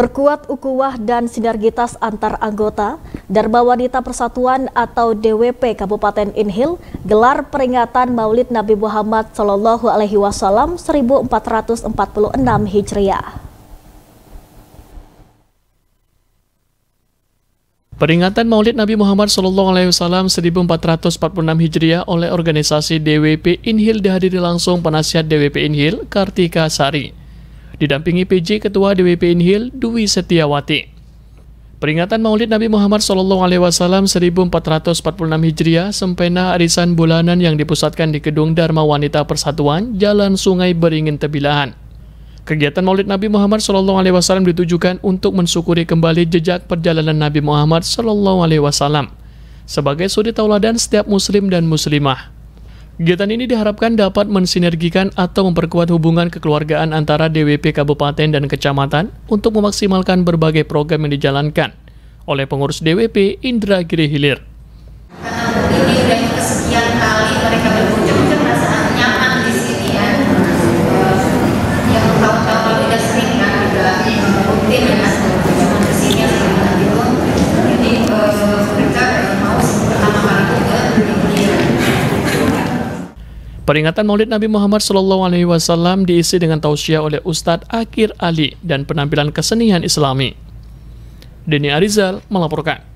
Perkuat ukuah dan sinergitas antar anggota Dharma Wanita Persatuan atau DWP Kabupaten Inhil gelar peringatan Maulid Nabi Muhammad Shallallahu Alaihi Wasallam 1446 Hijriah. Peringatan Maulid Nabi Muhammad SAW 1446 Hijriah oleh organisasi DWP Inhil dihadiri langsung penasihat DWP Inhil Kartika Sari didampingi PJ Ketua DWP Inhil Dwi Setiawati. Peringatan Maulid Nabi Muhammad SAW 1446 Hijriah sempena arisan bulanan yang dipusatkan di Gedung Dharma Wanita Persatuan, Jalan Sungai Beringin Tebilahan. Kegiatan Maulid Nabi Muhammad SAW ditujukan untuk mensyukuri kembali jejak perjalanan Nabi Muhammad SAW sebagai suri tauladan setiap muslim dan muslimah. Kegiatan ini diharapkan dapat mensinergikan atau memperkuat hubungan kekeluargaan antara DWP Kabupaten dan Kecamatan untuk memaksimalkan berbagai program yang dijalankan oleh pengurus DWP Indra Giri Hilir. Peringatan Maulid Nabi Muhammad SAW diisi dengan tausiah oleh Ustadz Akir Ali dan penampilan kesenian Islami. Deni Arizal melaporkan.